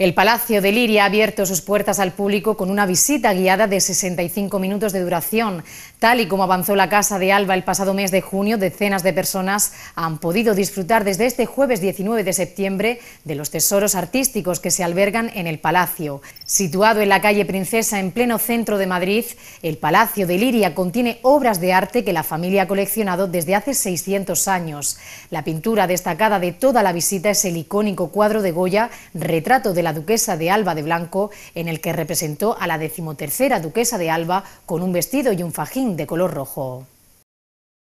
El Palacio de Liria ha abierto sus puertas al público con una visita guiada de 65 minutos de duración. Tal y como avanzó la Casa de Alba el pasado mes de junio, decenas de personas han podido disfrutar desde este jueves 19 de septiembre de los tesoros artísticos que se albergan en el Palacio. Situado en la calle Princesa, en pleno centro de Madrid, el Palacio de Liria contiene obras de arte que la familia ha coleccionado desde hace 600 años. La pintura destacada de toda la visita es el icónico cuadro de Goya, retrato de la duquesa de Alba de Blanco, en el que representó a la decimotercera duquesa de Alba con un vestido y un fajín de color rojo.